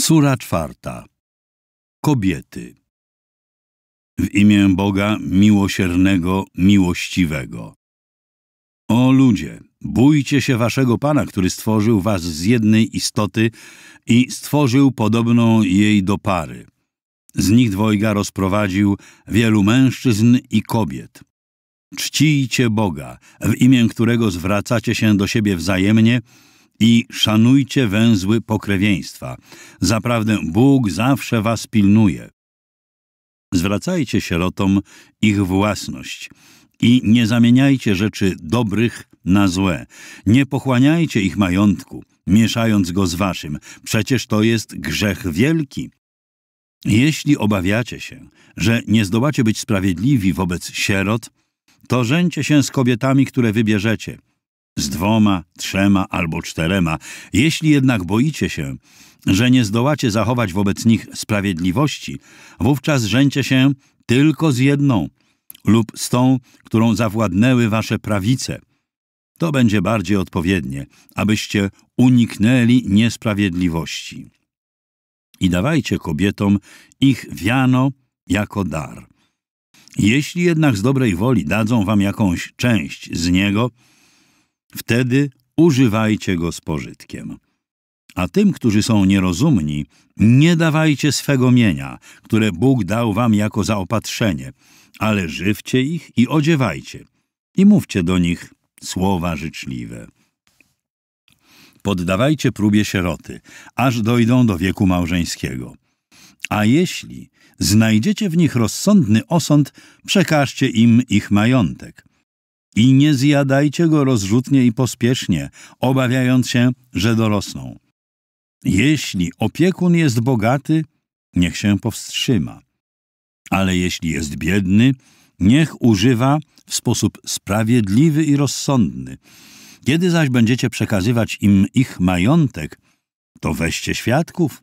Sura czwarta. Kobiety. W imię Boga miłosiernego, miłościwego. O ludzie, bójcie się waszego Pana, który stworzył was z jednej istoty i stworzył podobną jej do pary. Z nich dwojga rozprowadził wielu mężczyzn i kobiet. Czcijcie Boga, w imię którego zwracacie się do siebie wzajemnie – i szanujcie węzły pokrewieństwa. Zaprawdę Bóg zawsze was pilnuje. Zwracajcie sierotom ich własność i nie zamieniajcie rzeczy dobrych na złe. Nie pochłaniajcie ich majątku, mieszając go z waszym. Przecież to jest grzech wielki. Jeśli obawiacie się, że nie zdołacie być sprawiedliwi wobec sierot, to rzęcie się z kobietami, które wybierzecie – z dwoma, trzema albo czterema. Jeśli jednak boicie się, że nie zdołacie zachować wobec nich sprawiedliwości, wówczas rzęcie się tylko z jedną lub z tą, którą zawładnęły wasze prawice. To będzie bardziej odpowiednie, abyście uniknęli niesprawiedliwości. I dawajcie kobietom ich wiano jako dar. Jeśli jednak z dobrej woli dadzą wam jakąś część z niego – Wtedy używajcie go z pożytkiem. A tym, którzy są nierozumni, nie dawajcie swego mienia, które Bóg dał wam jako zaopatrzenie, ale żywcie ich i odziewajcie i mówcie do nich słowa życzliwe. Poddawajcie próbie sieroty, aż dojdą do wieku małżeńskiego. A jeśli znajdziecie w nich rozsądny osąd, przekażcie im ich majątek – i nie zjadajcie go rozrzutnie i pospiesznie, obawiając się, że dorosną. Jeśli opiekun jest bogaty, niech się powstrzyma. Ale jeśli jest biedny, niech używa w sposób sprawiedliwy i rozsądny. Kiedy zaś będziecie przekazywać im ich majątek, to weźcie świadków,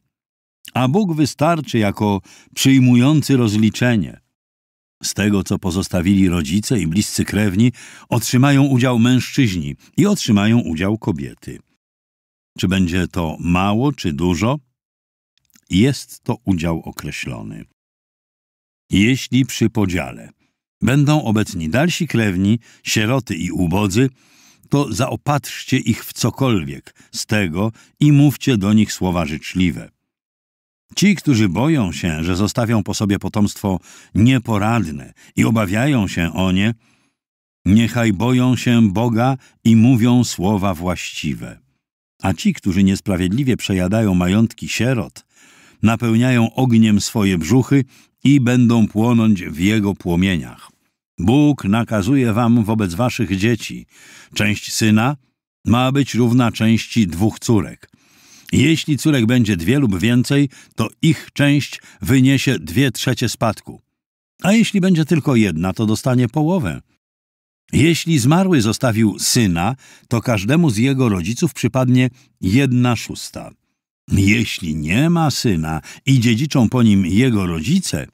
a Bóg wystarczy jako przyjmujący rozliczenie. Z tego, co pozostawili rodzice i bliscy krewni, otrzymają udział mężczyźni i otrzymają udział kobiety. Czy będzie to mało czy dużo? Jest to udział określony. Jeśli przy podziale będą obecni dalsi krewni, sieroty i ubodzy, to zaopatrzcie ich w cokolwiek z tego i mówcie do nich słowa życzliwe. Ci, którzy boją się, że zostawią po sobie potomstwo nieporadne i obawiają się o nie, niechaj boją się Boga i mówią słowa właściwe. A ci, którzy niesprawiedliwie przejadają majątki sierot, napełniają ogniem swoje brzuchy i będą płonąć w jego płomieniach. Bóg nakazuje wam wobec waszych dzieci. Część syna ma być równa części dwóch córek, jeśli córek będzie dwie lub więcej, to ich część wyniesie dwie trzecie spadku. A jeśli będzie tylko jedna, to dostanie połowę. Jeśli zmarły zostawił syna, to każdemu z jego rodziców przypadnie jedna szósta. Jeśli nie ma syna i dziedziczą po nim jego rodzice,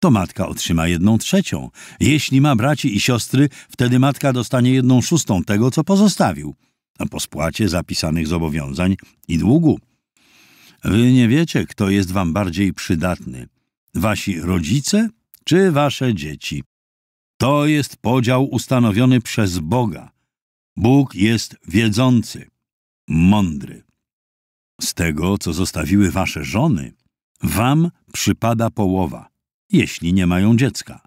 to matka otrzyma jedną trzecią. Jeśli ma braci i siostry, wtedy matka dostanie jedną szóstą tego, co pozostawił po spłacie zapisanych zobowiązań i długu. Wy nie wiecie, kto jest wam bardziej przydatny. Wasi rodzice czy wasze dzieci? To jest podział ustanowiony przez Boga. Bóg jest wiedzący, mądry. Z tego, co zostawiły wasze żony, wam przypada połowa, jeśli nie mają dziecka.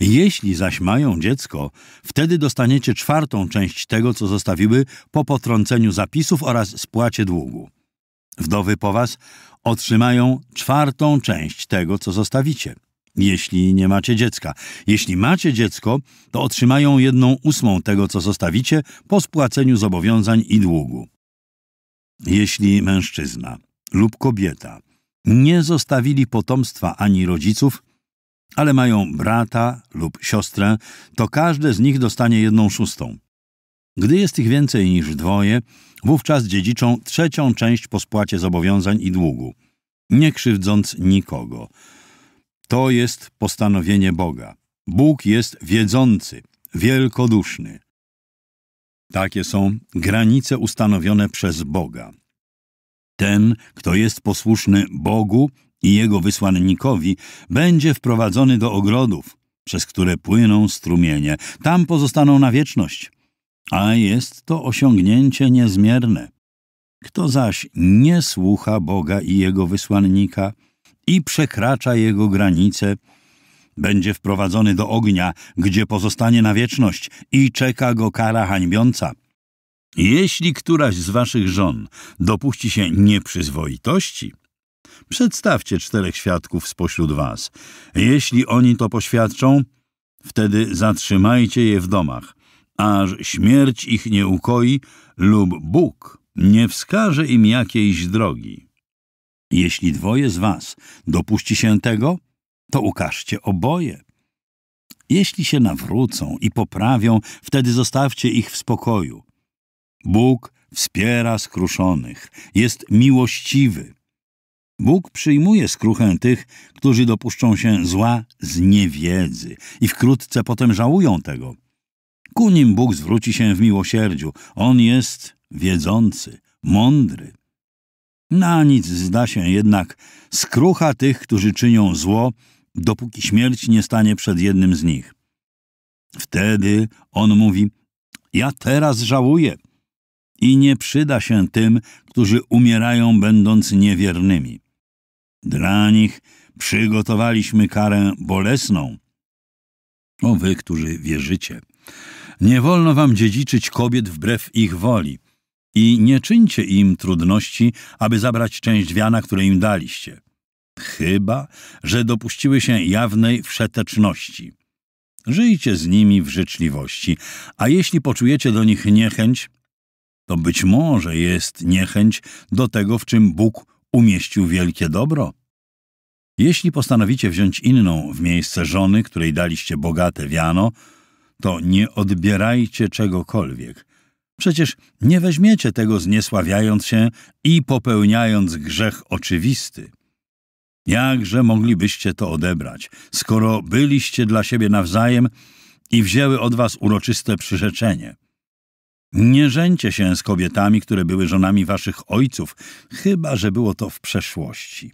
Jeśli zaś mają dziecko, wtedy dostaniecie czwartą część tego, co zostawiły po potrąceniu zapisów oraz spłacie długu. Wdowy po was otrzymają czwartą część tego, co zostawicie, jeśli nie macie dziecka. Jeśli macie dziecko, to otrzymają jedną ósmą tego, co zostawicie po spłaceniu zobowiązań i długu. Jeśli mężczyzna lub kobieta nie zostawili potomstwa ani rodziców, ale mają brata lub siostrę, to każdy z nich dostanie jedną szóstą. Gdy jest ich więcej niż dwoje, wówczas dziedziczą trzecią część po spłacie zobowiązań i długu, nie krzywdząc nikogo. To jest postanowienie Boga. Bóg jest wiedzący, wielkoduszny. Takie są granice ustanowione przez Boga. Ten, kto jest posłuszny Bogu, i jego wysłannikowi będzie wprowadzony do ogrodów, przez które płyną strumienie. Tam pozostaną na wieczność. A jest to osiągnięcie niezmierne. Kto zaś nie słucha Boga i jego wysłannika i przekracza jego granice, będzie wprowadzony do ognia, gdzie pozostanie na wieczność i czeka go kara hańbiąca. Jeśli któraś z waszych żon dopuści się nieprzyzwoitości, Przedstawcie czterech świadków spośród was. Jeśli oni to poświadczą, wtedy zatrzymajcie je w domach, aż śmierć ich nie ukoi lub Bóg nie wskaże im jakiejś drogi. Jeśli dwoje z was dopuści się tego, to ukażcie oboje. Jeśli się nawrócą i poprawią, wtedy zostawcie ich w spokoju. Bóg wspiera skruszonych, jest miłościwy Bóg przyjmuje skruchę tych, którzy dopuszczą się zła z niewiedzy i wkrótce potem żałują tego. Ku nim Bóg zwróci się w miłosierdziu. On jest wiedzący, mądry. Na nic zda się jednak skrucha tych, którzy czynią zło, dopóki śmierć nie stanie przed jednym z nich. Wtedy on mówi: Ja teraz żałuję i nie przyda się tym, którzy umierają będąc niewiernymi. Dla nich przygotowaliśmy karę bolesną. O wy, którzy wierzycie, nie wolno wam dziedziczyć kobiet wbrew ich woli i nie czyńcie im trudności, aby zabrać część wiana, które im daliście. Chyba, że dopuściły się jawnej wszeteczności. Żyjcie z nimi w życzliwości, a jeśli poczujecie do nich niechęć, to być może jest niechęć do tego, w czym Bóg umieścił wielkie dobro? Jeśli postanowicie wziąć inną w miejsce żony, której daliście bogate wiano, to nie odbierajcie czegokolwiek. Przecież nie weźmiecie tego zniesławiając się i popełniając grzech oczywisty. Jakże moglibyście to odebrać, skoro byliście dla siebie nawzajem i wzięły od was uroczyste przyrzeczenie? Nie żeńcie się z kobietami, które były żonami waszych ojców, chyba że było to w przeszłości.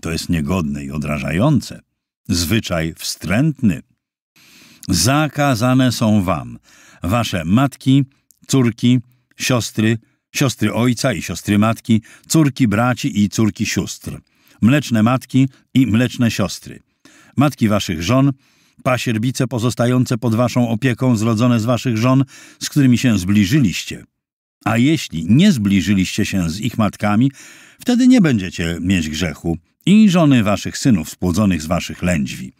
To jest niegodne i odrażające. Zwyczaj wstrętny. Zakazane są wam wasze matki, córki, siostry, siostry ojca i siostry matki, córki braci i córki sióstr, mleczne matki i mleczne siostry, matki waszych żon, pasierbice pozostające pod waszą opieką, zrodzone z waszych żon, z którymi się zbliżyliście. A jeśli nie zbliżyliście się z ich matkami, wtedy nie będziecie mieć grzechu i żony waszych synów spłodzonych z waszych lędźwi.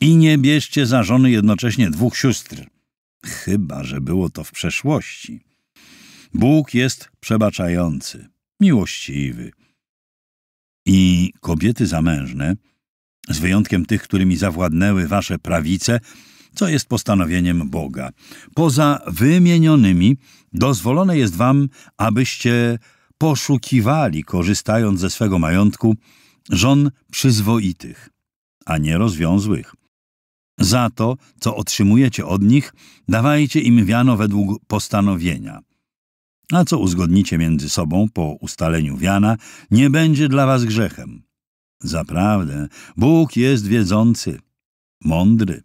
I nie bierzcie za żony jednocześnie dwóch sióstr, chyba że było to w przeszłości. Bóg jest przebaczający, miłościwy. I kobiety zamężne – z wyjątkiem tych, którymi zawładnęły wasze prawice, co jest postanowieniem Boga. Poza wymienionymi dozwolone jest wam, abyście poszukiwali, korzystając ze swego majątku, żon przyzwoitych, a nie rozwiązłych. Za to, co otrzymujecie od nich, dawajcie im wiano według postanowienia. A co uzgodnicie między sobą po ustaleniu wiana, nie będzie dla was grzechem. Zaprawdę, Bóg jest wiedzący, mądry.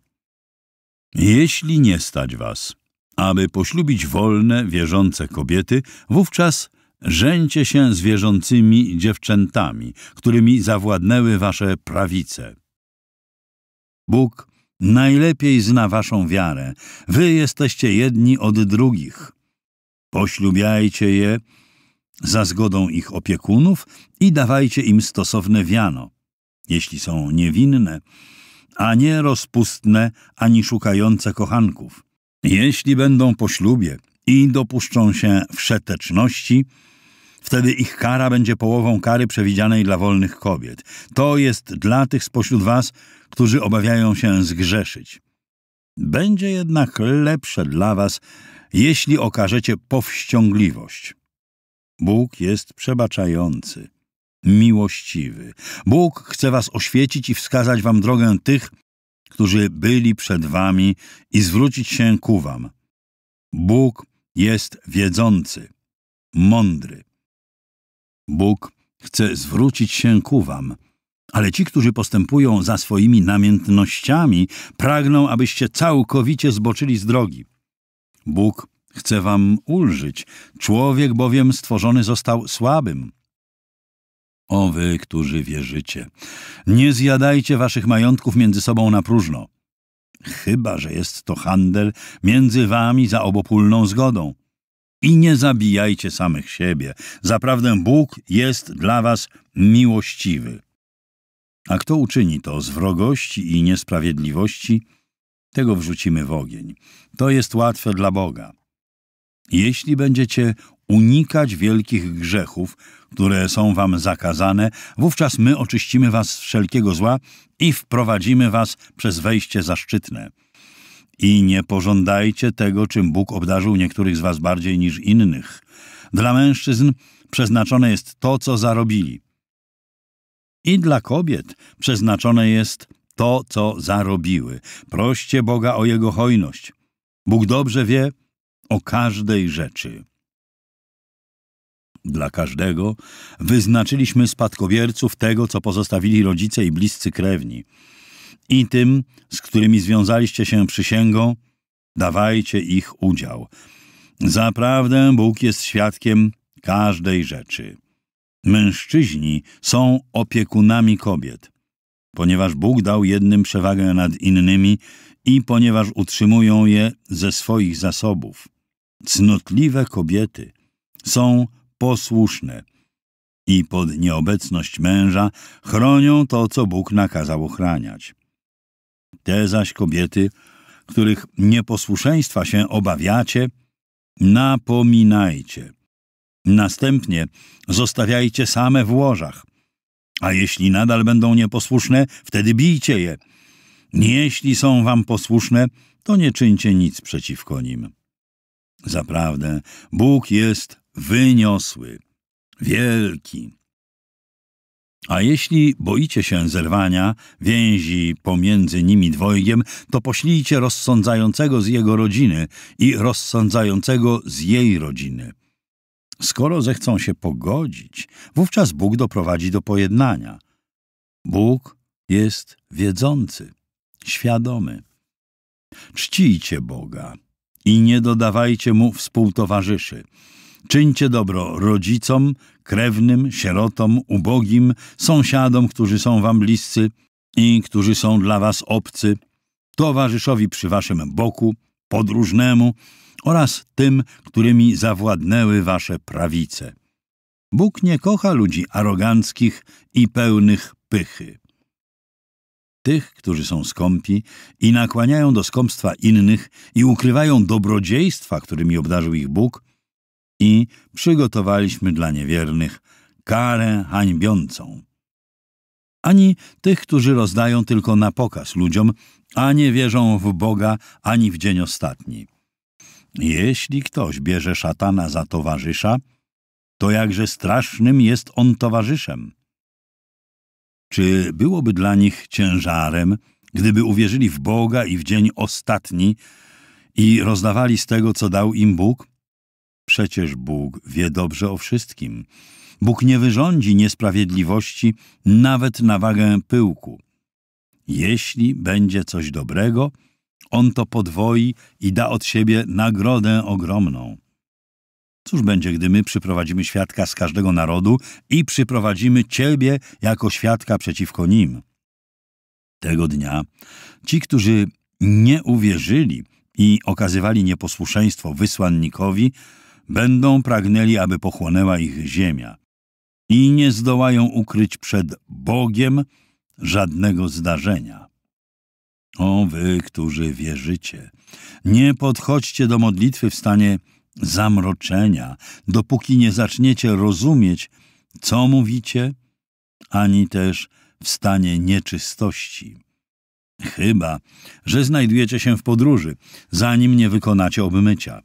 Jeśli nie stać was, aby poślubić wolne, wierzące kobiety, wówczas żeńcie się z wierzącymi dziewczętami, którymi zawładnęły wasze prawice. Bóg najlepiej zna waszą wiarę. Wy jesteście jedni od drugich. Poślubiajcie je za zgodą ich opiekunów i dawajcie im stosowne wiano, jeśli są niewinne, a nie rozpustne ani szukające kochanków. Jeśli będą po ślubie i dopuszczą się wszeteczności, Wtedy ich kara będzie połową kary przewidzianej dla wolnych kobiet. To jest dla tych spośród was, którzy obawiają się zgrzeszyć. Będzie jednak lepsze dla was, jeśli okażecie powściągliwość. Bóg jest przebaczający, miłościwy. Bóg chce was oświecić i wskazać wam drogę tych, którzy byli przed wami i zwrócić się ku wam. Bóg jest wiedzący, mądry. Bóg chce zwrócić się ku wam. Ale ci, którzy postępują za swoimi namiętnościami, pragną, abyście całkowicie zboczyli z drogi. Bóg Chcę wam ulżyć, człowiek bowiem stworzony został słabym. O wy, którzy wierzycie, nie zjadajcie waszych majątków między sobą na próżno, chyba że jest to handel między wami za obopólną zgodą. I nie zabijajcie samych siebie. Zaprawdę Bóg jest dla was miłościwy. A kto uczyni to z wrogości i niesprawiedliwości, tego wrzucimy w ogień. To jest łatwe dla Boga. Jeśli będziecie unikać wielkich grzechów, które są wam zakazane, wówczas my oczyścimy was z wszelkiego zła i wprowadzimy was przez wejście zaszczytne. I nie pożądajcie tego, czym Bóg obdarzył niektórych z was bardziej niż innych. Dla mężczyzn przeznaczone jest to, co zarobili. I dla kobiet przeznaczone jest to, co zarobiły. Proście Boga o Jego hojność. Bóg dobrze wie, o każdej rzeczy. Dla każdego wyznaczyliśmy spadkobierców tego, co pozostawili rodzice i bliscy krewni, i tym, z którymi związaliście się przysięgą, dawajcie ich udział. Zaprawdę Bóg jest świadkiem każdej rzeczy. Mężczyźni są opiekunami kobiet, ponieważ Bóg dał jednym przewagę nad innymi i ponieważ utrzymują je ze swoich zasobów. Cnotliwe kobiety są posłuszne i pod nieobecność męża chronią to, co Bóg nakazał ochraniać. Te zaś kobiety, których nieposłuszeństwa się obawiacie, napominajcie. Następnie zostawiajcie same w łożach. A jeśli nadal będą nieposłuszne, wtedy bijcie je. Jeśli są wam posłuszne, to nie czyńcie nic przeciwko nim. Zaprawdę, Bóg jest wyniosły, wielki. A jeśli boicie się zerwania więzi pomiędzy nimi dwojgiem, to poślijcie rozsądzającego z jego rodziny i rozsądzającego z jej rodziny. Skoro zechcą się pogodzić, wówczas Bóg doprowadzi do pojednania. Bóg jest wiedzący, świadomy. Czcijcie Boga i nie dodawajcie mu współtowarzyszy. Czyńcie dobro rodzicom, krewnym, sierotom, ubogim, sąsiadom, którzy są wam bliscy i którzy są dla was obcy, towarzyszowi przy waszym boku, podróżnemu oraz tym, którymi zawładnęły wasze prawice. Bóg nie kocha ludzi aroganckich i pełnych pychy tych, którzy są skąpi i nakłaniają do skąpstwa innych i ukrywają dobrodziejstwa, którymi obdarzył ich Bóg i przygotowaliśmy dla niewiernych karę hańbiącą. Ani tych, którzy rozdają tylko na pokaz ludziom, a nie wierzą w Boga ani w dzień ostatni. Jeśli ktoś bierze szatana za towarzysza, to jakże strasznym jest on towarzyszem. Czy byłoby dla nich ciężarem, gdyby uwierzyli w Boga i w dzień ostatni i rozdawali z tego, co dał im Bóg? Przecież Bóg wie dobrze o wszystkim. Bóg nie wyrządzi niesprawiedliwości nawet na wagę pyłku. Jeśli będzie coś dobrego, On to podwoi i da od siebie nagrodę ogromną. Cóż będzie, gdy my przyprowadzimy świadka z każdego narodu i przyprowadzimy Ciebie jako świadka przeciwko nim? Tego dnia ci, którzy nie uwierzyli i okazywali nieposłuszeństwo wysłannikowi, będą pragnęli, aby pochłonęła ich ziemia i nie zdołają ukryć przed Bogiem żadnego zdarzenia. O wy, którzy wierzycie, nie podchodźcie do modlitwy w stanie zamroczenia, dopóki nie zaczniecie rozumieć, co mówicie, ani też w stanie nieczystości. Chyba, że znajdujecie się w podróży, zanim nie wykonacie obmycia.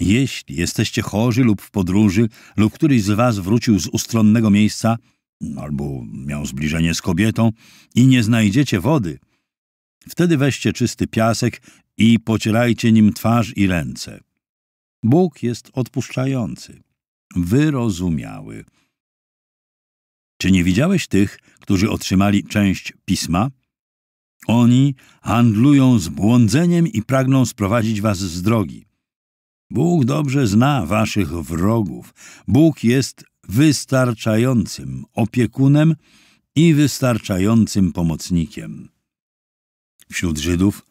Jeśli jesteście chorzy lub w podróży, lub któryś z was wrócił z ustronnego miejsca, albo miał zbliżenie z kobietą i nie znajdziecie wody, wtedy weźcie czysty piasek i pocierajcie nim twarz i ręce. Bóg jest odpuszczający, wyrozumiały. Czy nie widziałeś tych, którzy otrzymali część pisma? Oni handlują z błądzeniem i pragną sprowadzić was z drogi. Bóg dobrze zna waszych wrogów. Bóg jest wystarczającym opiekunem i wystarczającym pomocnikiem. Wśród Żydów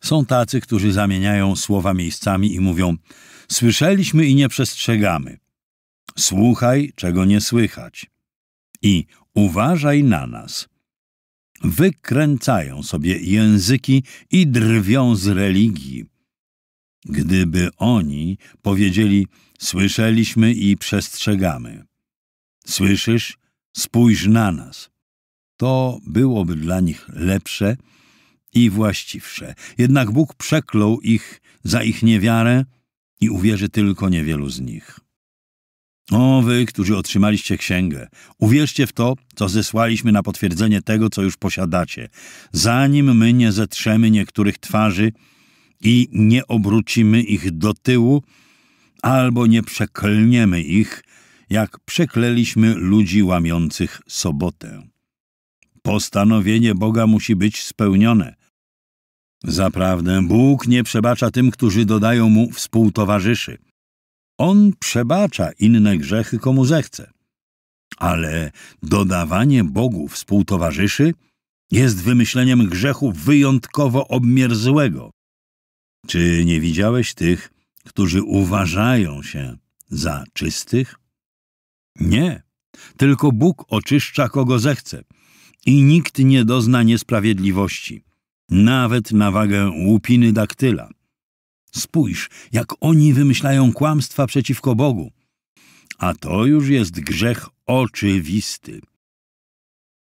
są tacy, którzy zamieniają słowa miejscami i mówią – Słyszeliśmy i nie przestrzegamy. Słuchaj, czego nie słychać. I uważaj na nas. Wykręcają sobie języki i drwią z religii. Gdyby oni powiedzieli: Słyszeliśmy i przestrzegamy. Słyszysz, spójrz na nas. To byłoby dla nich lepsze i właściwsze. Jednak Bóg przeklął ich za ich niewiarę i uwierzy tylko niewielu z nich. O wy, którzy otrzymaliście księgę, uwierzcie w to, co zesłaliśmy na potwierdzenie tego, co już posiadacie, zanim my nie zetrzemy niektórych twarzy i nie obrócimy ich do tyłu, albo nie przeklniemy ich, jak przekleliśmy ludzi łamiących sobotę. Postanowienie Boga musi być spełnione – Zaprawdę Bóg nie przebacza tym, którzy dodają mu współtowarzyszy. On przebacza inne grzechy komu zechce. Ale dodawanie Bogu współtowarzyszy jest wymyśleniem grzechu wyjątkowo obmierzłego. Czy nie widziałeś tych, którzy uważają się za czystych? Nie, tylko Bóg oczyszcza kogo zechce i nikt nie dozna niesprawiedliwości nawet na wagę łupiny daktyla. Spójrz, jak oni wymyślają kłamstwa przeciwko Bogu. A to już jest grzech oczywisty.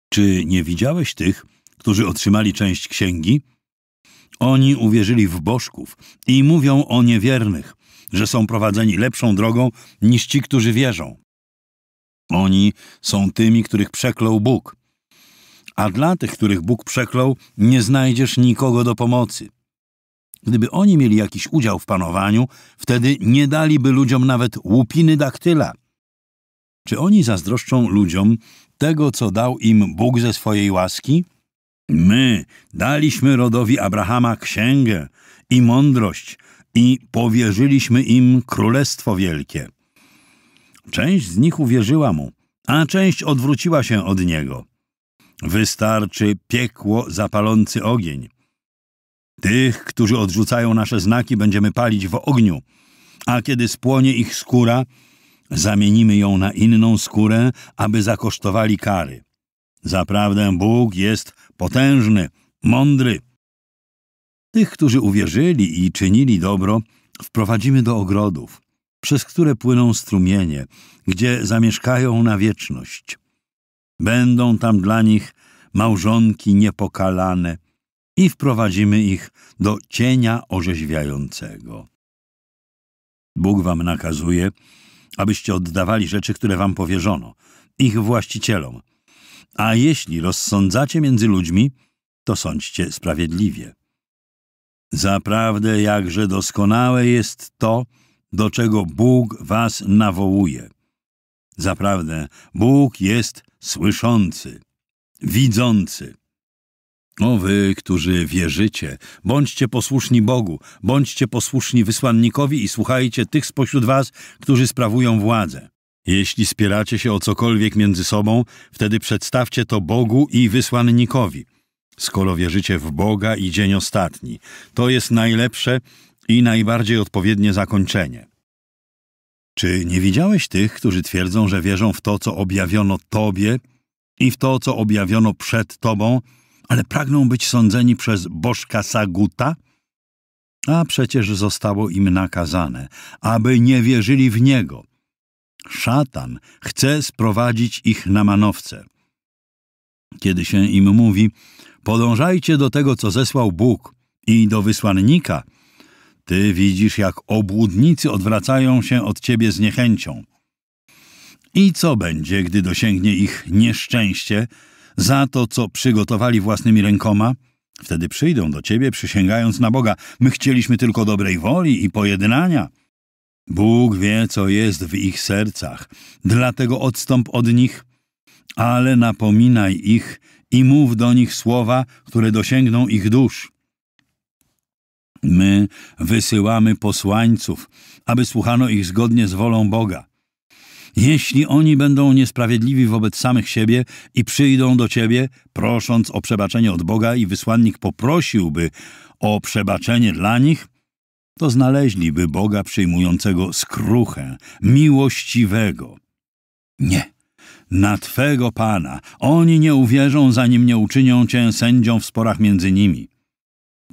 Czy nie widziałeś tych, którzy otrzymali część księgi? Oni uwierzyli w bożków i mówią o niewiernych, że są prowadzeni lepszą drogą niż ci, którzy wierzą. Oni są tymi, których przeklął Bóg a dla tych, których Bóg przeklął, nie znajdziesz nikogo do pomocy. Gdyby oni mieli jakiś udział w panowaniu, wtedy nie daliby ludziom nawet łupiny daktyla. Czy oni zazdroszczą ludziom tego, co dał im Bóg ze swojej łaski? My daliśmy rodowi Abrahama księgę i mądrość i powierzyliśmy im królestwo wielkie. Część z nich uwierzyła mu, a część odwróciła się od niego – Wystarczy piekło zapalący ogień. Tych, którzy odrzucają nasze znaki, będziemy palić w ogniu, a kiedy spłonie ich skóra, zamienimy ją na inną skórę, aby zakosztowali kary. Zaprawdę Bóg jest potężny, mądry. Tych, którzy uwierzyli i czynili dobro, wprowadzimy do ogrodów, przez które płyną strumienie, gdzie zamieszkają na wieczność. Będą tam dla nich małżonki niepokalane i wprowadzimy ich do cienia orzeźwiającego. Bóg wam nakazuje, abyście oddawali rzeczy, które wam powierzono, ich właścicielom. A jeśli rozsądzacie między ludźmi, to sądźcie sprawiedliwie. Zaprawdę jakże doskonałe jest to, do czego Bóg was nawołuje. Zaprawdę Bóg jest słyszący, widzący. O wy, którzy wierzycie, bądźcie posłuszni Bogu, bądźcie posłuszni wysłannikowi i słuchajcie tych spośród was, którzy sprawują władzę. Jeśli spieracie się o cokolwiek między sobą, wtedy przedstawcie to Bogu i wysłannikowi. Skoro wierzycie w Boga i dzień ostatni, to jest najlepsze i najbardziej odpowiednie zakończenie. Czy nie widziałeś tych, którzy twierdzą, że wierzą w to, co objawiono Tobie i w to, co objawiono przed Tobą, ale pragną być sądzeni przez Bożka Saguta? A przecież zostało im nakazane, aby nie wierzyli w Niego. Szatan chce sprowadzić ich na manowce. Kiedy się im mówi, podążajcie do tego, co zesłał Bóg i do wysłannika – ty widzisz, jak obłudnicy odwracają się od ciebie z niechęcią. I co będzie, gdy dosięgnie ich nieszczęście za to, co przygotowali własnymi rękoma? Wtedy przyjdą do ciebie, przysięgając na Boga: My chcieliśmy tylko dobrej woli i pojednania. Bóg wie, co jest w ich sercach, dlatego odstąp od nich, ale napominaj ich i mów do nich słowa, które dosięgną ich dusz. My wysyłamy posłańców, aby słuchano ich zgodnie z wolą Boga. Jeśli oni będą niesprawiedliwi wobec samych siebie i przyjdą do ciebie, prosząc o przebaczenie od Boga, i wysłannik poprosiłby o przebaczenie dla nich, to znaleźliby Boga przyjmującego skruchę, miłościwego. Nie. Na Twego Pana oni nie uwierzą, zanim nie uczynią Cię sędzią w sporach między nimi.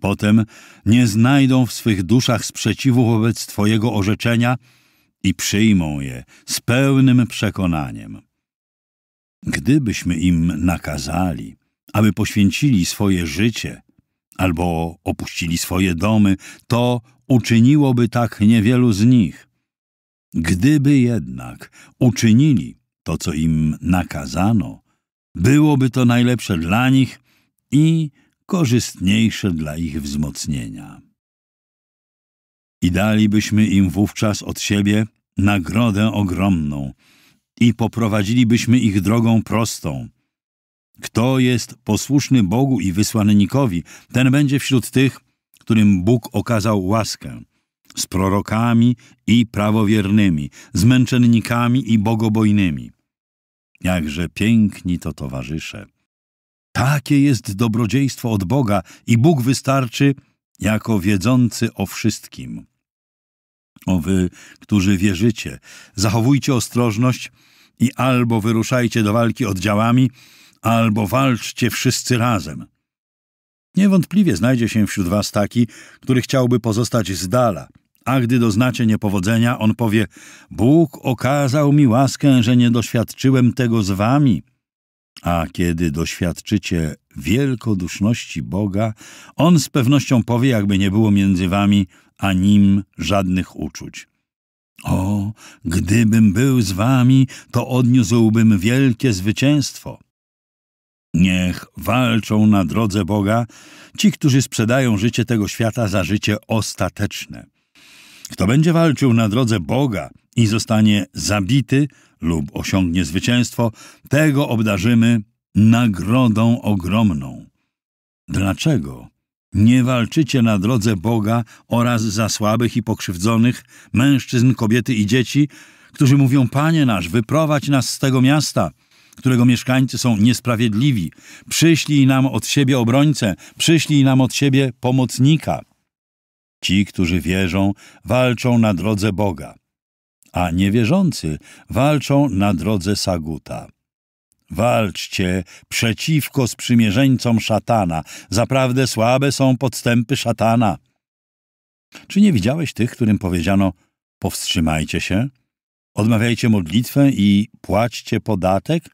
Potem nie znajdą w swych duszach sprzeciwu wobec Twojego orzeczenia i przyjmą je z pełnym przekonaniem. Gdybyśmy im nakazali, aby poświęcili swoje życie albo opuścili swoje domy, to uczyniłoby tak niewielu z nich. Gdyby jednak uczynili to, co im nakazano, byłoby to najlepsze dla nich i korzystniejsze dla ich wzmocnienia. I dalibyśmy im wówczas od siebie nagrodę ogromną i poprowadzilibyśmy ich drogą prostą. Kto jest posłuszny Bogu i wysłannikowi, ten będzie wśród tych, którym Bóg okazał łaskę, z prorokami i prawowiernymi, z męczennikami i bogobojnymi. Jakże piękni to towarzysze! Takie jest dobrodziejstwo od Boga i Bóg wystarczy jako wiedzący o wszystkim. O wy, którzy wierzycie, zachowujcie ostrożność i albo wyruszajcie do walki oddziałami, albo walczcie wszyscy razem. Niewątpliwie znajdzie się wśród was taki, który chciałby pozostać z dala, a gdy doznacie niepowodzenia, on powie: Bóg okazał mi łaskę, że nie doświadczyłem tego z wami. A kiedy doświadczycie wielkoduszności Boga, On z pewnością powie, jakby nie było między wami a Nim żadnych uczuć. O, gdybym był z wami, to odniósłbym wielkie zwycięstwo. Niech walczą na drodze Boga ci, którzy sprzedają życie tego świata za życie ostateczne. Kto będzie walczył na drodze Boga i zostanie zabity, lub osiągnie zwycięstwo, tego obdarzymy nagrodą ogromną. Dlaczego nie walczycie na drodze Boga oraz za słabych i pokrzywdzonych, mężczyzn, kobiety i dzieci, którzy mówią: Panie nasz, wyprowadź nas z tego miasta, którego mieszkańcy są niesprawiedliwi. Przyślij nam od siebie obrońcę, przyślij nam od siebie pomocnika. Ci, którzy wierzą, walczą na drodze Boga a niewierzący walczą na drodze Saguta. Walczcie przeciwko sprzymierzeńcom szatana. Zaprawdę słabe są podstępy szatana. Czy nie widziałeś tych, którym powiedziano powstrzymajcie się, odmawiajcie modlitwę i płaćcie podatek?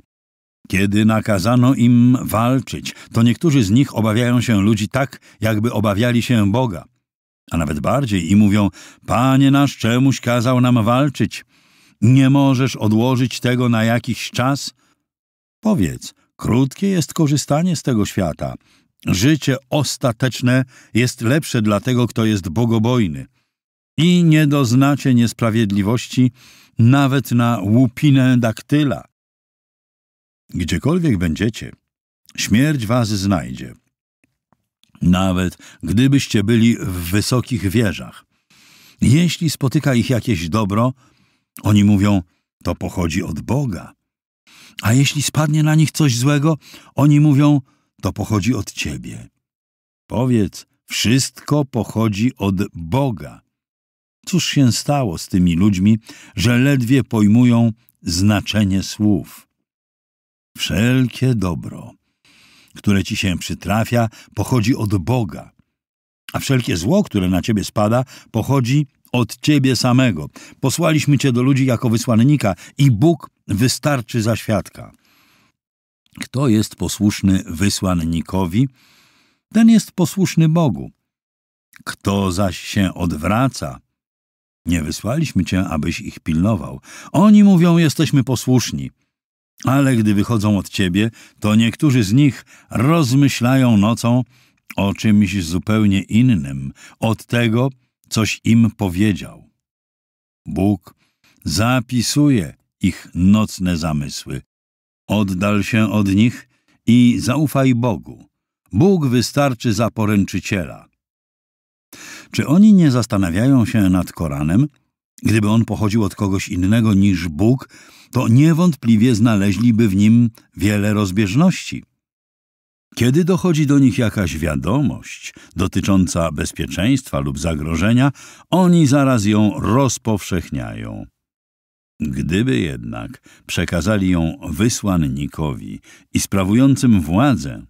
Kiedy nakazano im walczyć, to niektórzy z nich obawiają się ludzi tak, jakby obawiali się Boga – a nawet bardziej, i mówią: Panie nasz, czemuś kazał nam walczyć? Nie możesz odłożyć tego na jakiś czas? Powiedz, krótkie jest korzystanie z tego świata. Życie ostateczne jest lepsze dla tego, kto jest bogobojny. I nie doznacie niesprawiedliwości nawet na łupinę daktyla. Gdziekolwiek będziecie, śmierć was znajdzie nawet gdybyście byli w wysokich wieżach. Jeśli spotyka ich jakieś dobro, oni mówią, to pochodzi od Boga. A jeśli spadnie na nich coś złego, oni mówią, to pochodzi od Ciebie. Powiedz, wszystko pochodzi od Boga. Cóż się stało z tymi ludźmi, że ledwie pojmują znaczenie słów? Wszelkie dobro które ci się przytrafia, pochodzi od Boga, a wszelkie zło, które na ciebie spada, pochodzi od ciebie samego. Posłaliśmy cię do ludzi jako wysłannika i Bóg wystarczy za świadka. Kto jest posłuszny wysłannikowi, ten jest posłuszny Bogu. Kto zaś się odwraca, nie wysłaliśmy cię, abyś ich pilnował. Oni mówią, jesteśmy posłuszni. Ale gdy wychodzą od ciebie, to niektórzy z nich rozmyślają nocą o czymś zupełnie innym od tego, coś im powiedział. Bóg zapisuje ich nocne zamysły. Oddal się od nich i zaufaj Bogu. Bóg wystarczy za poręczyciela. Czy oni nie zastanawiają się nad Koranem? Gdyby on pochodził od kogoś innego niż Bóg, to niewątpliwie znaleźliby w nim wiele rozbieżności. Kiedy dochodzi do nich jakaś wiadomość dotycząca bezpieczeństwa lub zagrożenia, oni zaraz ją rozpowszechniają. Gdyby jednak przekazali ją wysłannikowi i sprawującym władzę,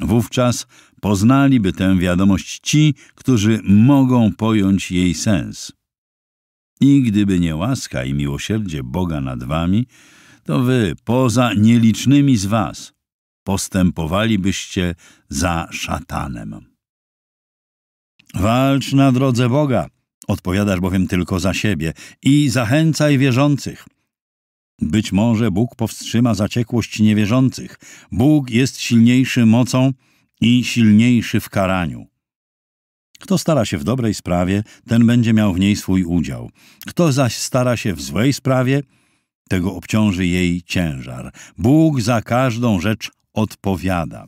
wówczas poznaliby tę wiadomość ci, którzy mogą pojąć jej sens. I gdyby nie łaska i miłosierdzie Boga nad wami, to wy, poza nielicznymi z was, postępowalibyście za szatanem. Walcz na drodze Boga, odpowiadasz bowiem tylko za siebie i zachęcaj wierzących. Być może Bóg powstrzyma zaciekłość niewierzących. Bóg jest silniejszy mocą i silniejszy w karaniu. Kto stara się w dobrej sprawie, ten będzie miał w niej swój udział. Kto zaś stara się w złej sprawie, tego obciąży jej ciężar. Bóg za każdą rzecz odpowiada.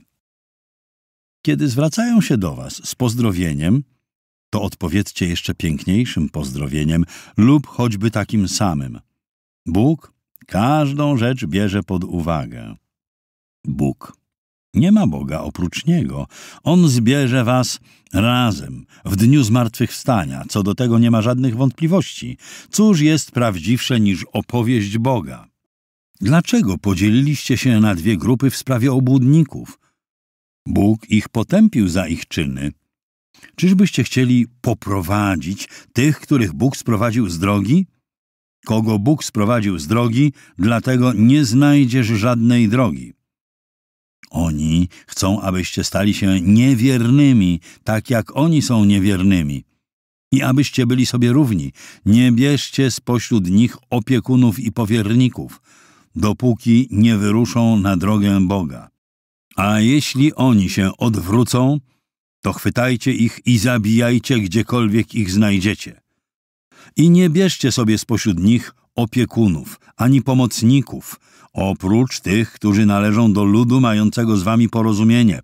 Kiedy zwracają się do Was z pozdrowieniem, to odpowiedzcie jeszcze piękniejszym pozdrowieniem lub choćby takim samym. Bóg każdą rzecz bierze pod uwagę. Bóg nie ma Boga oprócz Niego. On zbierze was razem w dniu zmartwychwstania. Co do tego nie ma żadnych wątpliwości. Cóż jest prawdziwsze niż opowieść Boga? Dlaczego podzieliliście się na dwie grupy w sprawie obłudników? Bóg ich potępił za ich czyny. Czyżbyście chcieli poprowadzić tych, których Bóg sprowadził z drogi? Kogo Bóg sprowadził z drogi, dlatego nie znajdziesz żadnej drogi. Oni chcą, abyście stali się niewiernymi, tak jak oni są niewiernymi. I abyście byli sobie równi. Nie bierzcie spośród nich opiekunów i powierników, dopóki nie wyruszą na drogę Boga. A jeśli oni się odwrócą, to chwytajcie ich i zabijajcie gdziekolwiek ich znajdziecie. I nie bierzcie sobie spośród nich opiekunów, ani pomocników, oprócz tych, którzy należą do ludu mającego z wami porozumienie,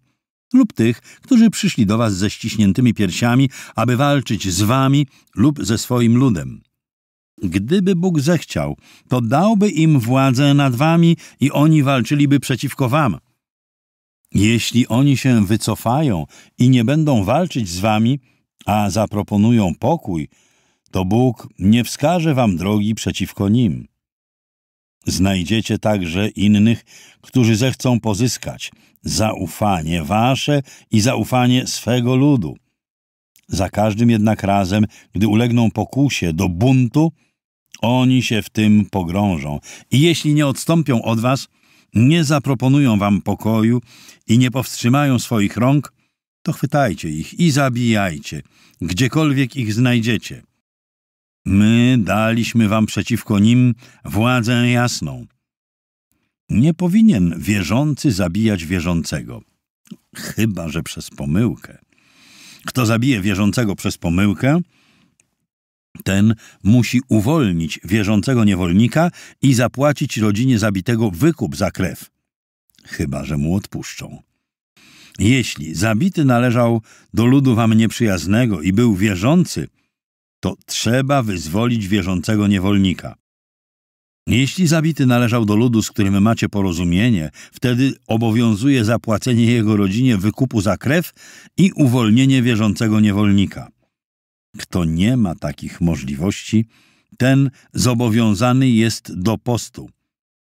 lub tych, którzy przyszli do was ze ściśniętymi piersiami, aby walczyć z wami lub ze swoim ludem. Gdyby Bóg zechciał, to dałby im władzę nad wami i oni walczyliby przeciwko wam. Jeśli oni się wycofają i nie będą walczyć z wami, a zaproponują pokój, to Bóg nie wskaże wam drogi przeciwko nim. Znajdziecie także innych, którzy zechcą pozyskać zaufanie wasze i zaufanie swego ludu. Za każdym jednak razem, gdy ulegną pokusie do buntu, oni się w tym pogrążą. I jeśli nie odstąpią od was, nie zaproponują wam pokoju i nie powstrzymają swoich rąk, to chwytajcie ich i zabijajcie, gdziekolwiek ich znajdziecie – My daliśmy wam przeciwko nim władzę jasną. Nie powinien wierzący zabijać wierzącego, chyba że przez pomyłkę. Kto zabije wierzącego przez pomyłkę, ten musi uwolnić wierzącego niewolnika i zapłacić rodzinie zabitego wykup za krew, chyba że mu odpuszczą. Jeśli zabity należał do ludu wam nieprzyjaznego i był wierzący, to trzeba wyzwolić wierzącego niewolnika. Jeśli zabity należał do ludu, z którym macie porozumienie, wtedy obowiązuje zapłacenie jego rodzinie wykupu za krew i uwolnienie wierzącego niewolnika. Kto nie ma takich możliwości, ten zobowiązany jest do postu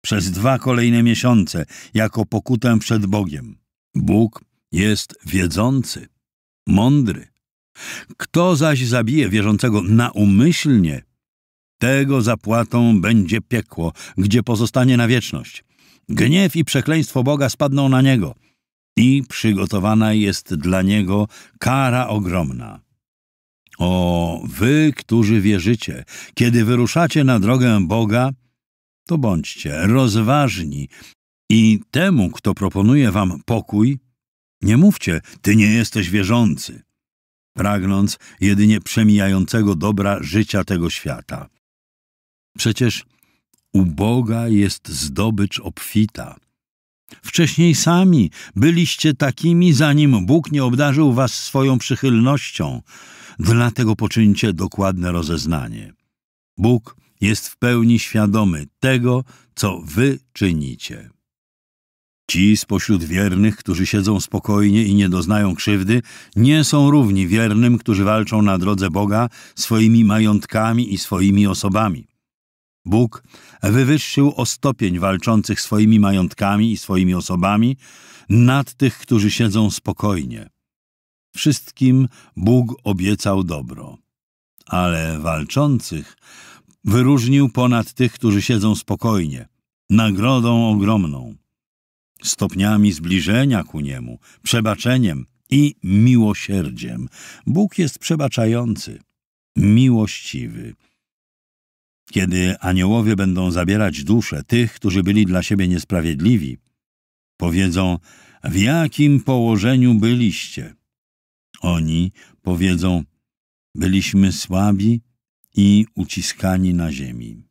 przez dwa kolejne miesiące jako pokutę przed Bogiem. Bóg jest wiedzący, mądry. Kto zaś zabije wierzącego naumyślnie, tego zapłatą będzie piekło, gdzie pozostanie na wieczność. Gniew i przekleństwo Boga spadną na niego i przygotowana jest dla niego kara ogromna. O, wy, którzy wierzycie, kiedy wyruszacie na drogę Boga, to bądźcie rozważni i temu, kto proponuje wam pokój, nie mówcie, ty nie jesteś wierzący pragnąc jedynie przemijającego dobra życia tego świata. Przecież u Boga jest zdobycz obfita. Wcześniej sami byliście takimi, zanim Bóg nie obdarzył was swoją przychylnością. Dlatego poczyńcie dokładne rozeznanie. Bóg jest w pełni świadomy tego, co wy czynicie. Ci spośród wiernych, którzy siedzą spokojnie i nie doznają krzywdy, nie są równi wiernym, którzy walczą na drodze Boga swoimi majątkami i swoimi osobami. Bóg wywyższył o stopień walczących swoimi majątkami i swoimi osobami nad tych, którzy siedzą spokojnie. Wszystkim Bóg obiecał dobro, ale walczących wyróżnił ponad tych, którzy siedzą spokojnie, nagrodą ogromną stopniami zbliżenia ku Niemu, przebaczeniem i miłosierdziem. Bóg jest przebaczający, miłościwy. Kiedy aniołowie będą zabierać dusze tych, którzy byli dla siebie niesprawiedliwi, powiedzą, w jakim położeniu byliście? Oni powiedzą, byliśmy słabi i uciskani na ziemi.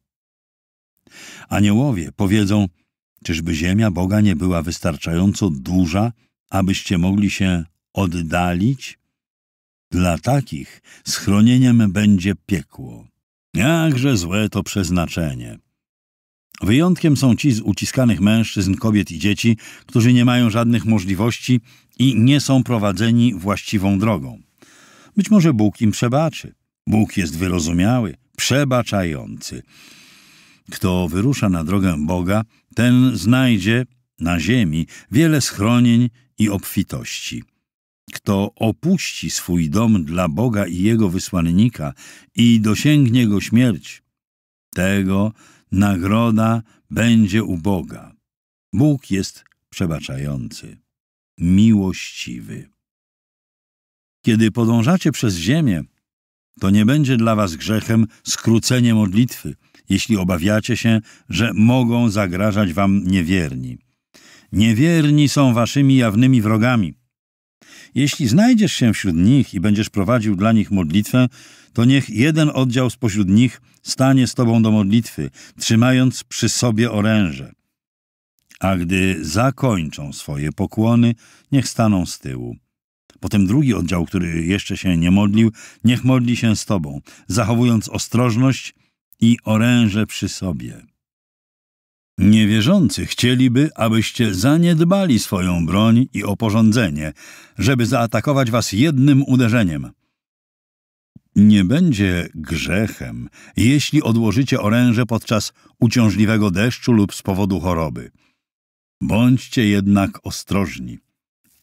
Aniołowie powiedzą, Czyżby ziemia Boga nie była wystarczająco duża, abyście mogli się oddalić? Dla takich schronieniem będzie piekło. Jakże złe to przeznaczenie. Wyjątkiem są ci z uciskanych mężczyzn, kobiet i dzieci, którzy nie mają żadnych możliwości i nie są prowadzeni właściwą drogą. Być może Bóg im przebaczy. Bóg jest wyrozumiały, przebaczający. Kto wyrusza na drogę Boga, ten znajdzie na ziemi wiele schronień i obfitości. Kto opuści swój dom dla Boga i jego wysłannika i dosięgnie go śmierć, tego nagroda będzie u Boga. Bóg jest przebaczający, miłościwy. Kiedy podążacie przez ziemię, to nie będzie dla was grzechem skrócenie modlitwy – jeśli obawiacie się, że mogą zagrażać wam niewierni. Niewierni są waszymi jawnymi wrogami. Jeśli znajdziesz się wśród nich i będziesz prowadził dla nich modlitwę, to niech jeden oddział spośród nich stanie z tobą do modlitwy, trzymając przy sobie oręże. A gdy zakończą swoje pokłony, niech staną z tyłu. Potem drugi oddział, który jeszcze się nie modlił, niech modli się z tobą, zachowując ostrożność i oręże przy sobie. Niewierzący chcieliby, abyście zaniedbali swoją broń i oporządzenie, żeby zaatakować was jednym uderzeniem. Nie będzie grzechem, jeśli odłożycie oręże podczas uciążliwego deszczu lub z powodu choroby. Bądźcie jednak ostrożni.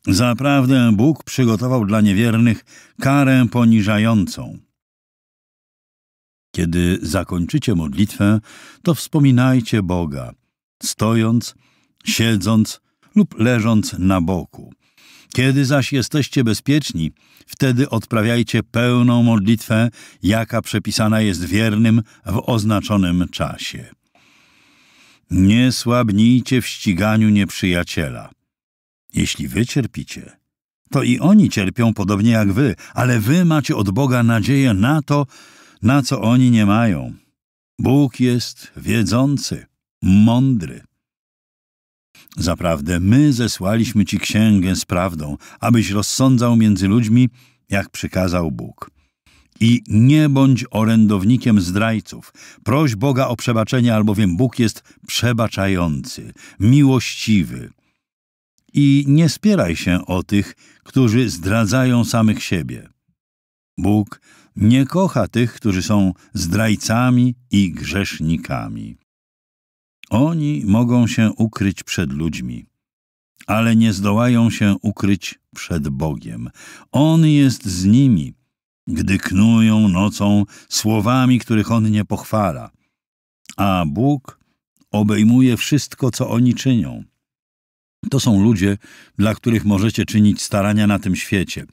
Zaprawdę Bóg przygotował dla niewiernych karę poniżającą. Kiedy zakończycie modlitwę, to wspominajcie Boga, stojąc, siedząc lub leżąc na boku. Kiedy zaś jesteście bezpieczni, wtedy odprawiajcie pełną modlitwę, jaka przepisana jest wiernym w oznaczonym czasie. Nie słabnijcie w ściganiu nieprzyjaciela. Jeśli wy cierpicie, to i oni cierpią podobnie jak wy, ale wy macie od Boga nadzieję na to, na co oni nie mają. Bóg jest wiedzący, mądry. Zaprawdę my zesłaliśmy ci księgę z prawdą, abyś rozsądzał między ludźmi, jak przykazał Bóg. I nie bądź orędownikiem zdrajców. Proś Boga o przebaczenie, albowiem Bóg jest przebaczający, miłościwy. I nie spieraj się o tych, którzy zdradzają samych siebie. Bóg nie kocha tych, którzy są zdrajcami i grzesznikami. Oni mogą się ukryć przed ludźmi, ale nie zdołają się ukryć przed Bogiem. On jest z nimi, gdy knują nocą słowami, których on nie pochwala. A Bóg obejmuje wszystko, co oni czynią. To są ludzie, dla których możecie czynić starania na tym świecie.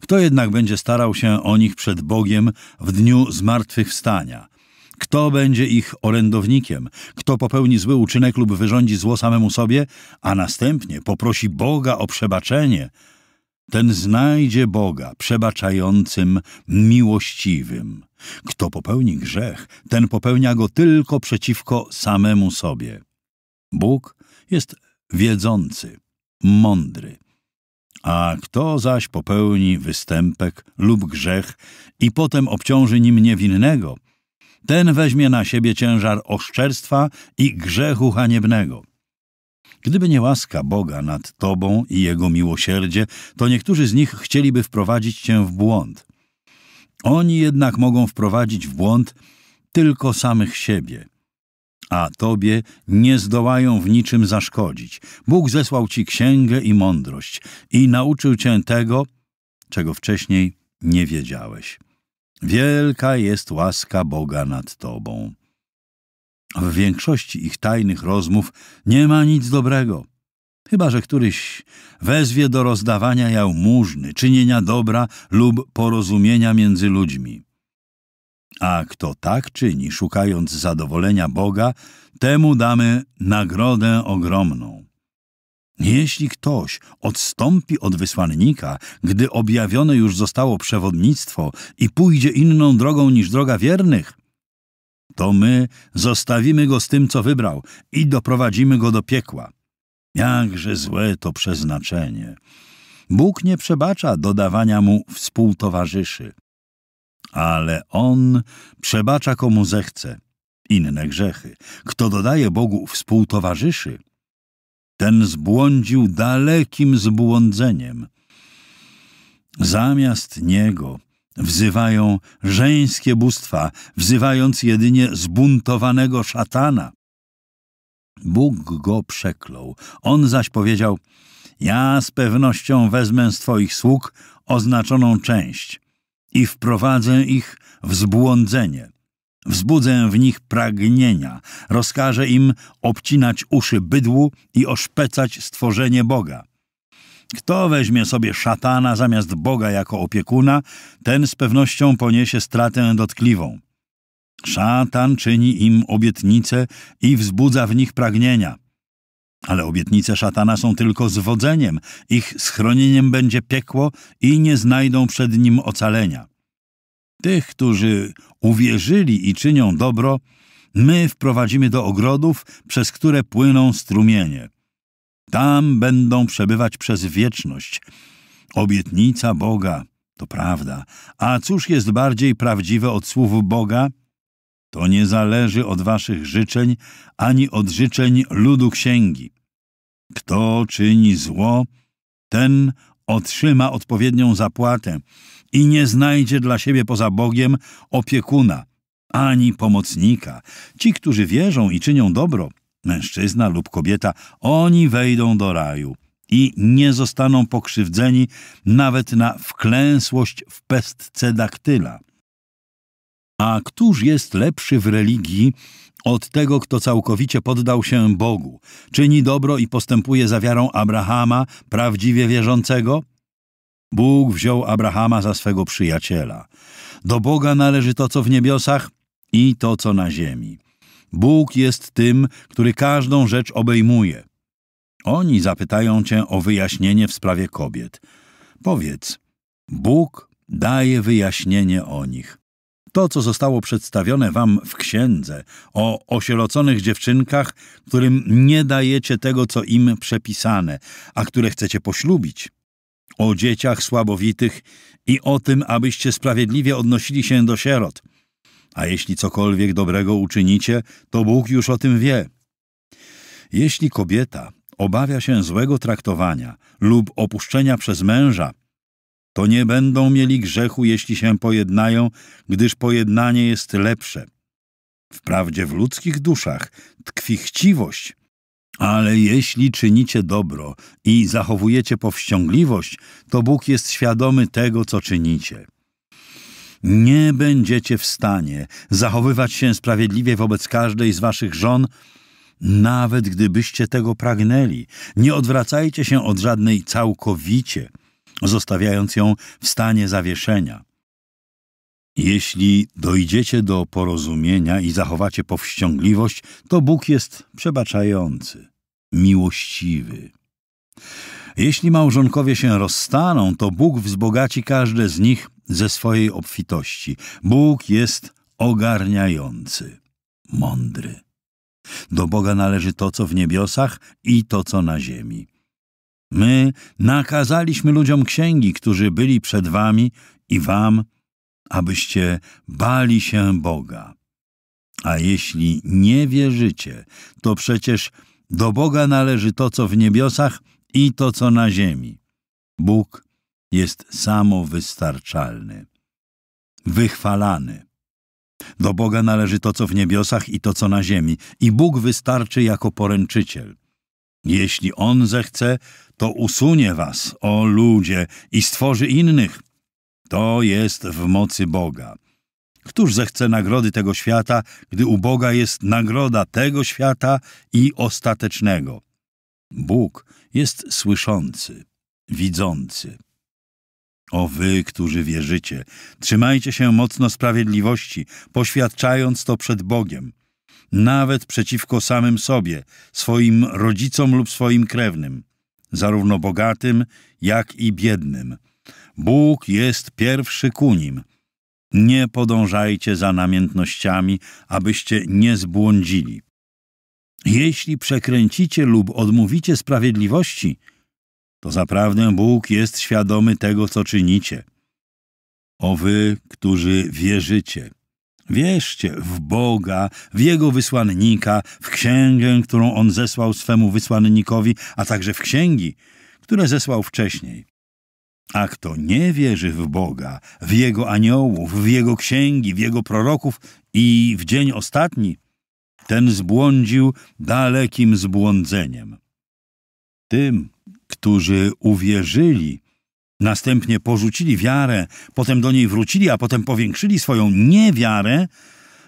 Kto jednak będzie starał się o nich przed Bogiem w dniu zmartwychwstania? Kto będzie ich orędownikiem? Kto popełni zły uczynek lub wyrządzi zło samemu sobie, a następnie poprosi Boga o przebaczenie? Ten znajdzie Boga przebaczającym, miłościwym. Kto popełni grzech, ten popełnia go tylko przeciwko samemu sobie. Bóg jest wiedzący, mądry. A kto zaś popełni występek lub grzech i potem obciąży nim niewinnego, ten weźmie na siebie ciężar oszczerstwa i grzechu haniebnego. Gdyby nie łaska Boga nad tobą i Jego miłosierdzie, to niektórzy z nich chcieliby wprowadzić cię w błąd. Oni jednak mogą wprowadzić w błąd tylko samych siebie a tobie nie zdołają w niczym zaszkodzić. Bóg zesłał ci księgę i mądrość i nauczył cię tego, czego wcześniej nie wiedziałeś. Wielka jest łaska Boga nad tobą. W większości ich tajnych rozmów nie ma nic dobrego. Chyba, że któryś wezwie do rozdawania jałmużny, czynienia dobra lub porozumienia między ludźmi. A kto tak czyni, szukając zadowolenia Boga, temu damy nagrodę ogromną. Jeśli ktoś odstąpi od wysłannika, gdy objawione już zostało przewodnictwo i pójdzie inną drogą niż droga wiernych, to my zostawimy go z tym, co wybrał i doprowadzimy go do piekła. Jakże złe to przeznaczenie! Bóg nie przebacza dodawania mu współtowarzyszy ale On przebacza komu zechce inne grzechy. Kto dodaje Bogu współtowarzyszy, ten zbłądził dalekim zbłądzeniem. Zamiast Niego wzywają żeńskie bóstwa, wzywając jedynie zbuntowanego szatana. Bóg go przeklął. On zaś powiedział, ja z pewnością wezmę z Twoich sług oznaczoną część i wprowadzę ich w zbłądzenie. Wzbudzę w nich pragnienia, rozkażę im obcinać uszy bydłu i oszpecać stworzenie Boga. Kto weźmie sobie szatana zamiast Boga jako opiekuna, ten z pewnością poniesie stratę dotkliwą. Szatan czyni im obietnice i wzbudza w nich pragnienia. Ale obietnice szatana są tylko zwodzeniem, ich schronieniem będzie piekło i nie znajdą przed nim ocalenia. Tych, którzy uwierzyli i czynią dobro, my wprowadzimy do ogrodów, przez które płyną strumienie. Tam będą przebywać przez wieczność. Obietnica Boga to prawda, a cóż jest bardziej prawdziwe od słów Boga – to nie zależy od waszych życzeń ani od życzeń ludu księgi. Kto czyni zło, ten otrzyma odpowiednią zapłatę i nie znajdzie dla siebie poza Bogiem opiekuna ani pomocnika. Ci, którzy wierzą i czynią dobro, mężczyzna lub kobieta, oni wejdą do raju i nie zostaną pokrzywdzeni nawet na wklęsłość w pestce daktyla. A któż jest lepszy w religii od tego, kto całkowicie poddał się Bogu, czyni dobro i postępuje za wiarą Abrahama, prawdziwie wierzącego? Bóg wziął Abrahama za swego przyjaciela. Do Boga należy to, co w niebiosach i to, co na ziemi. Bóg jest tym, który każdą rzecz obejmuje. Oni zapytają cię o wyjaśnienie w sprawie kobiet. Powiedz, Bóg daje wyjaśnienie o nich. To, co zostało przedstawione wam w księdze o osieroconych dziewczynkach, którym nie dajecie tego, co im przepisane, a które chcecie poślubić, o dzieciach słabowitych i o tym, abyście sprawiedliwie odnosili się do sierot. A jeśli cokolwiek dobrego uczynicie, to Bóg już o tym wie. Jeśli kobieta obawia się złego traktowania lub opuszczenia przez męża, to nie będą mieli grzechu, jeśli się pojednają, gdyż pojednanie jest lepsze. Wprawdzie w ludzkich duszach tkwi chciwość, ale jeśli czynicie dobro i zachowujecie powściągliwość, to Bóg jest świadomy tego, co czynicie. Nie będziecie w stanie zachowywać się sprawiedliwie wobec każdej z waszych żon, nawet gdybyście tego pragnęli. Nie odwracajcie się od żadnej całkowicie – zostawiając ją w stanie zawieszenia. Jeśli dojdziecie do porozumienia i zachowacie powściągliwość, to Bóg jest przebaczający, miłościwy. Jeśli małżonkowie się rozstaną, to Bóg wzbogaci każde z nich ze swojej obfitości. Bóg jest ogarniający, mądry. Do Boga należy to, co w niebiosach i to, co na ziemi. My nakazaliśmy ludziom księgi, którzy byli przed wami i wam, abyście bali się Boga. A jeśli nie wierzycie, to przecież do Boga należy to, co w niebiosach i to, co na ziemi. Bóg jest samowystarczalny, wychwalany. Do Boga należy to, co w niebiosach i to, co na ziemi, i Bóg wystarczy jako poręczyciel. Jeśli On zechce, to usunie was, o ludzie, i stworzy innych. To jest w mocy Boga. Któż zechce nagrody tego świata, gdy u Boga jest nagroda tego świata i ostatecznego? Bóg jest słyszący, widzący. O wy, którzy wierzycie, trzymajcie się mocno sprawiedliwości, poświadczając to przed Bogiem nawet przeciwko samym sobie, swoim rodzicom lub swoim krewnym, zarówno bogatym, jak i biednym. Bóg jest pierwszy ku nim. Nie podążajcie za namiętnościami, abyście nie zbłądzili. Jeśli przekręcicie lub odmówicie sprawiedliwości, to zaprawdę Bóg jest świadomy tego, co czynicie. O wy, którzy wierzycie. Wierzcie w Boga, w Jego wysłannika, w księgę, którą On zesłał swemu wysłannikowi, a także w księgi, które zesłał wcześniej. A kto nie wierzy w Boga, w Jego aniołów, w Jego księgi, w Jego proroków i w dzień ostatni, ten zbłądził dalekim zbłądzeniem. Tym, którzy uwierzyli, Następnie porzucili wiarę, potem do niej wrócili, a potem powiększyli swoją niewiarę,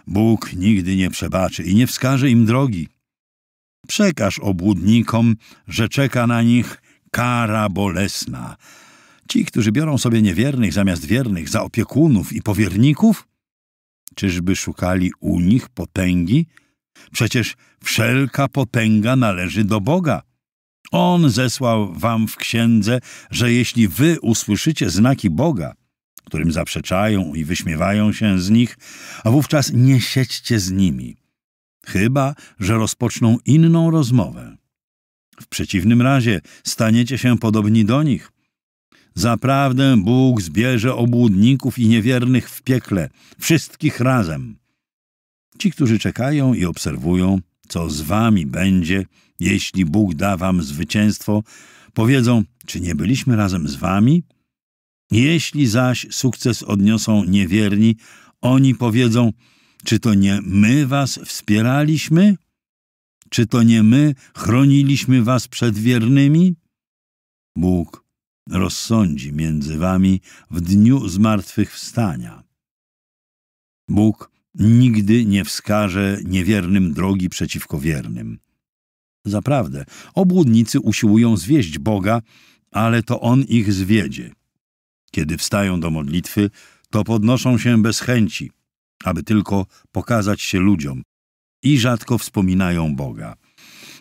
Bóg nigdy nie przebaczy i nie wskaże im drogi. Przekaż obłudnikom, że czeka na nich kara bolesna. Ci, którzy biorą sobie niewiernych zamiast wiernych za opiekunów i powierników, czyżby szukali u nich potęgi? Przecież wszelka potęga należy do Boga. On zesłał wam w księdze, że jeśli wy usłyszycie znaki Boga, którym zaprzeczają i wyśmiewają się z nich, a wówczas nie siedźcie z nimi, chyba że rozpoczną inną rozmowę. W przeciwnym razie staniecie się podobni do nich. Zaprawdę Bóg zbierze obłudników i niewiernych w piekle, wszystkich razem. Ci, którzy czekają i obserwują, co z wami będzie, jeśli Bóg da wam zwycięstwo, powiedzą, czy nie byliśmy razem z wami? Jeśli zaś sukces odniosą niewierni, oni powiedzą, czy to nie my was wspieraliśmy? Czy to nie my chroniliśmy was przed wiernymi? Bóg rozsądzi między wami w dniu zmartwychwstania. Bóg nigdy nie wskaże niewiernym drogi przeciwko wiernym. Zaprawdę, obłudnicy usiłują zwieść Boga, ale to On ich zwiedzie. Kiedy wstają do modlitwy, to podnoszą się bez chęci, aby tylko pokazać się ludziom i rzadko wspominają Boga.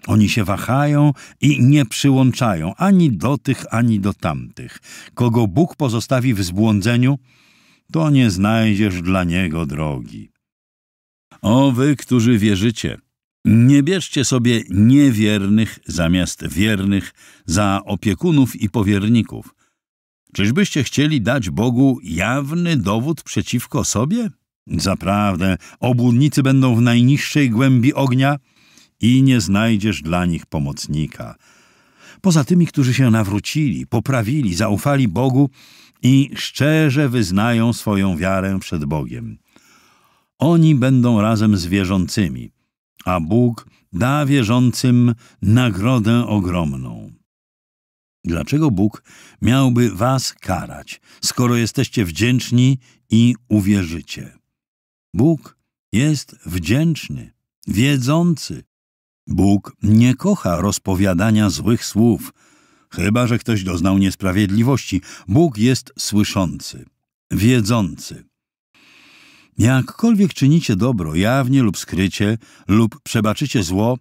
Oni się wahają i nie przyłączają ani do tych, ani do tamtych. Kogo Bóg pozostawi w zbłądzeniu, to nie znajdziesz dla niego drogi. O wy, którzy wierzycie, nie bierzcie sobie niewiernych zamiast wiernych za opiekunów i powierników. Czyżbyście chcieli dać Bogu jawny dowód przeciwko sobie? Zaprawdę, obłudnicy będą w najniższej głębi ognia i nie znajdziesz dla nich pomocnika. Poza tymi, którzy się nawrócili, poprawili, zaufali Bogu i szczerze wyznają swoją wiarę przed Bogiem. Oni będą razem z wierzącymi – a Bóg da wierzącym nagrodę ogromną. Dlaczego Bóg miałby was karać, skoro jesteście wdzięczni i uwierzycie? Bóg jest wdzięczny, wiedzący. Bóg nie kocha rozpowiadania złych słów, chyba że ktoś doznał niesprawiedliwości. Bóg jest słyszący, wiedzący. Jakkolwiek czynicie dobro, jawnie lub skrycie, lub przebaczycie zło,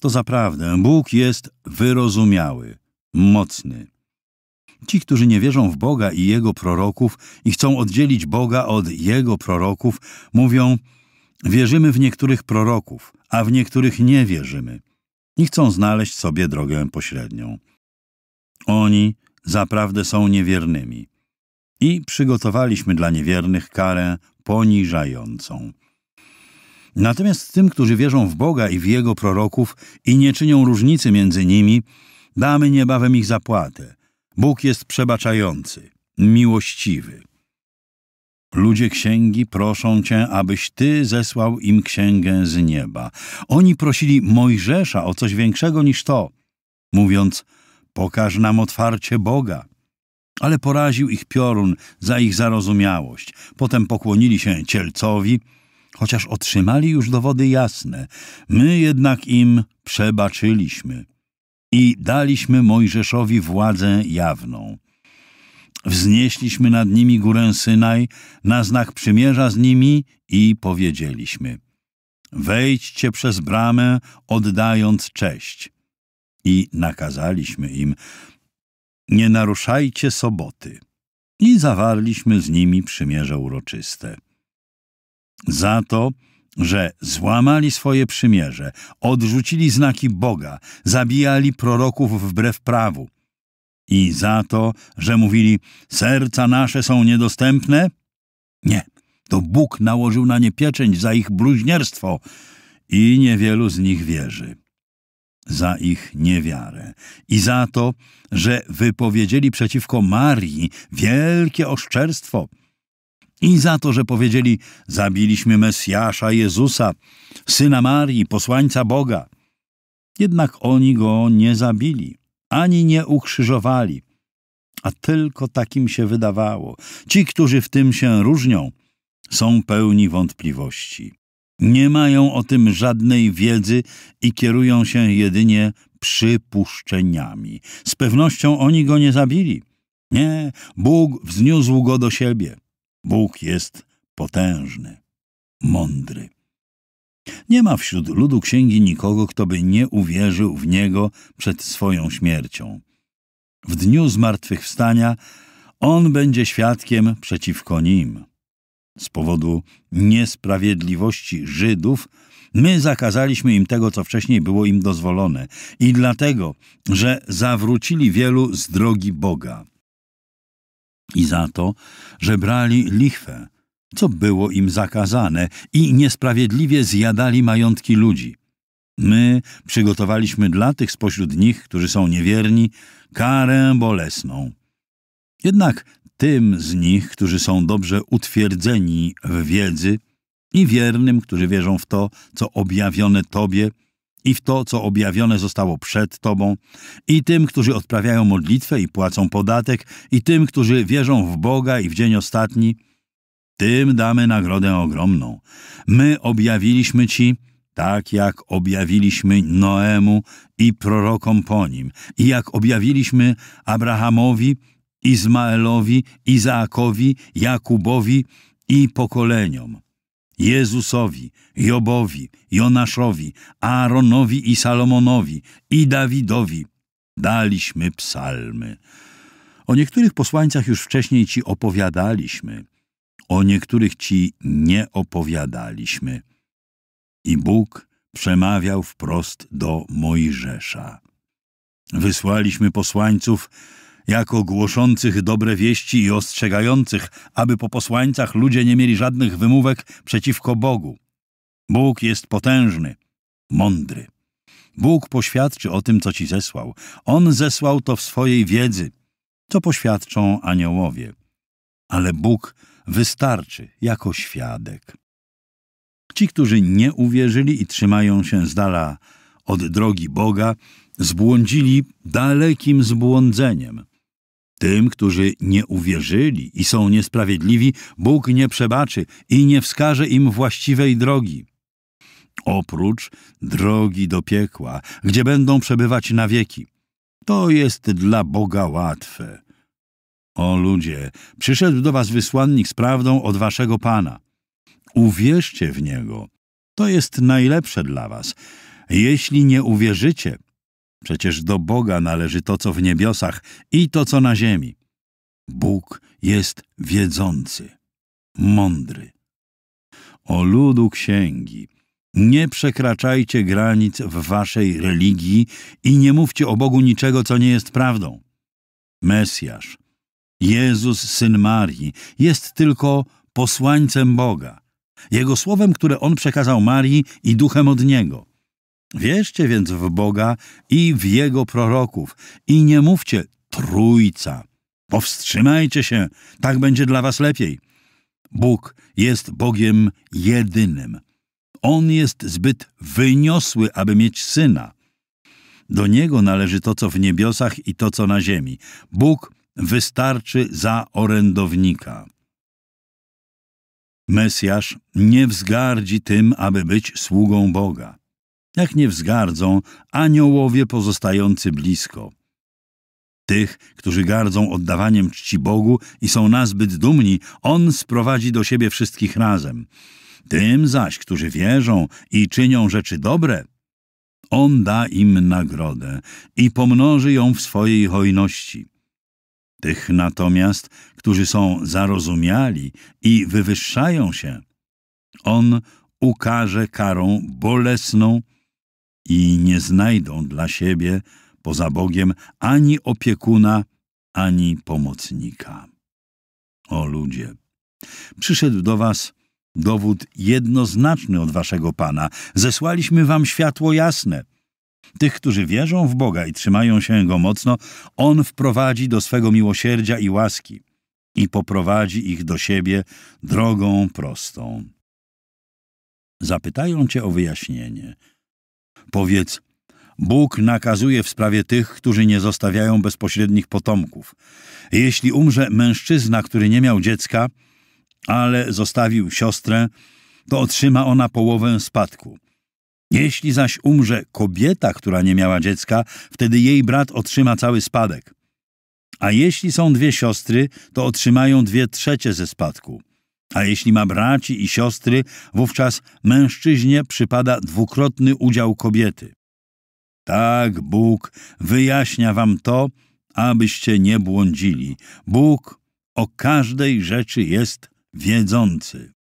to zaprawdę Bóg jest wyrozumiały, mocny. Ci, którzy nie wierzą w Boga i Jego proroków i chcą oddzielić Boga od Jego proroków, mówią: Wierzymy w niektórych proroków, a w niektórych nie wierzymy. I chcą znaleźć sobie drogę pośrednią. Oni zaprawdę są niewiernymi. I przygotowaliśmy dla niewiernych karę poniżającą. Natomiast tym, którzy wierzą w Boga i w Jego proroków i nie czynią różnicy między nimi, damy niebawem ich zapłatę. Bóg jest przebaczający, miłościwy. Ludzie księgi proszą cię, abyś ty zesłał im księgę z nieba. Oni prosili Mojżesza o coś większego niż to, mówiąc: Pokaż nam otwarcie Boga ale poraził ich piorun za ich zarozumiałość. Potem pokłonili się cielcowi, chociaż otrzymali już dowody jasne. My jednak im przebaczyliśmy i daliśmy Mojżeszowi władzę jawną. Wznieśliśmy nad nimi górę Synaj na znak przymierza z nimi i powiedzieliśmy Wejdźcie przez bramę, oddając cześć. I nakazaliśmy im, nie naruszajcie soboty. I zawarliśmy z nimi przymierze uroczyste. Za to, że złamali swoje przymierze, odrzucili znaki Boga, zabijali proroków wbrew prawu. I za to, że mówili, serca nasze są niedostępne? Nie, to Bóg nałożył na nie pieczęć za ich bluźnierstwo i niewielu z nich wierzy za ich niewiarę i za to, że wypowiedzieli przeciwko Marii wielkie oszczerstwo i za to, że powiedzieli zabiliśmy Mesjasza Jezusa, Syna Marii, posłańca Boga. Jednak oni go nie zabili, ani nie ukrzyżowali. A tylko takim się wydawało. Ci, którzy w tym się różnią, są pełni wątpliwości. Nie mają o tym żadnej wiedzy i kierują się jedynie przypuszczeniami. Z pewnością oni go nie zabili. Nie, Bóg wzniósł go do siebie. Bóg jest potężny, mądry. Nie ma wśród ludu księgi nikogo, kto by nie uwierzył w niego przed swoją śmiercią. W dniu zmartwychwstania on będzie świadkiem przeciwko nim. Z powodu niesprawiedliwości Żydów, my zakazaliśmy im tego, co wcześniej było im dozwolone, i dlatego, że zawrócili wielu z drogi Boga. I za to, że brali lichwę, co było im zakazane, i niesprawiedliwie zjadali majątki ludzi. My przygotowaliśmy dla tych spośród nich, którzy są niewierni, karę bolesną. Jednak tym z nich, którzy są dobrze utwierdzeni w wiedzy, i wiernym, którzy wierzą w to, co objawione Tobie, i w to, co objawione zostało przed Tobą, i tym, którzy odprawiają modlitwę i płacą podatek, i tym, którzy wierzą w Boga i w dzień ostatni, tym damy nagrodę ogromną. My objawiliśmy Ci, tak jak objawiliśmy Noemu i prorokom po nim, i jak objawiliśmy Abrahamowi Izmaelowi, Izaakowi, Jakubowi i pokoleniom. Jezusowi, Jobowi, Jonaszowi, Aaronowi i Salomonowi i Dawidowi daliśmy psalmy. O niektórych posłańcach już wcześniej ci opowiadaliśmy, o niektórych ci nie opowiadaliśmy. I Bóg przemawiał wprost do Mojżesza. Wysłaliśmy posłańców, jako głoszących dobre wieści i ostrzegających, aby po posłańcach ludzie nie mieli żadnych wymówek przeciwko Bogu. Bóg jest potężny, mądry. Bóg poświadczy o tym, co ci zesłał. On zesłał to w swojej wiedzy, co poświadczą aniołowie. Ale Bóg wystarczy jako świadek. Ci, którzy nie uwierzyli i trzymają się z dala od drogi Boga, zbłądzili dalekim zbłądzeniem. Tym, którzy nie uwierzyli i są niesprawiedliwi, Bóg nie przebaczy i nie wskaże im właściwej drogi. Oprócz drogi do piekła, gdzie będą przebywać na wieki. To jest dla Boga łatwe. O ludzie, przyszedł do was wysłannik z prawdą od waszego Pana. Uwierzcie w Niego. To jest najlepsze dla was. Jeśli nie uwierzycie, Przecież do Boga należy to, co w niebiosach i to, co na ziemi. Bóg jest wiedzący, mądry. O ludu księgi, nie przekraczajcie granic w waszej religii i nie mówcie o Bogu niczego, co nie jest prawdą. Mesjasz, Jezus, syn Marii, jest tylko posłańcem Boga, Jego słowem, które On przekazał Marii i duchem od Niego. Wierzcie więc w Boga i w Jego proroków i nie mówcie trójca. Powstrzymajcie się, tak będzie dla was lepiej. Bóg jest Bogiem jedynym. On jest zbyt wyniosły, aby mieć syna. Do Niego należy to, co w niebiosach i to, co na ziemi. Bóg wystarczy za orędownika. Mesjasz nie wzgardzi tym, aby być sługą Boga jak nie wzgardzą aniołowie pozostający blisko. Tych, którzy gardzą oddawaniem czci Bogu i są nazbyt dumni, On sprowadzi do siebie wszystkich razem. Tym zaś, którzy wierzą i czynią rzeczy dobre, On da im nagrodę i pomnoży ją w swojej hojności. Tych natomiast, którzy są zarozumiali i wywyższają się, On ukaże karą bolesną, i nie znajdą dla siebie poza Bogiem ani opiekuna, ani pomocnika. O ludzie, przyszedł do was dowód jednoznaczny od waszego Pana. Zesłaliśmy wam światło jasne. Tych, którzy wierzą w Boga i trzymają się Go mocno, On wprowadzi do swego miłosierdzia i łaski i poprowadzi ich do siebie drogą prostą. Zapytają cię o wyjaśnienie – Powiedz, Bóg nakazuje w sprawie tych, którzy nie zostawiają bezpośrednich potomków. Jeśli umrze mężczyzna, który nie miał dziecka, ale zostawił siostrę, to otrzyma ona połowę spadku. Jeśli zaś umrze kobieta, która nie miała dziecka, wtedy jej brat otrzyma cały spadek. A jeśli są dwie siostry, to otrzymają dwie trzecie ze spadku. A jeśli ma braci i siostry, wówczas mężczyźnie przypada dwukrotny udział kobiety. Tak, Bóg wyjaśnia wam to, abyście nie błądzili. Bóg o każdej rzeczy jest wiedzący.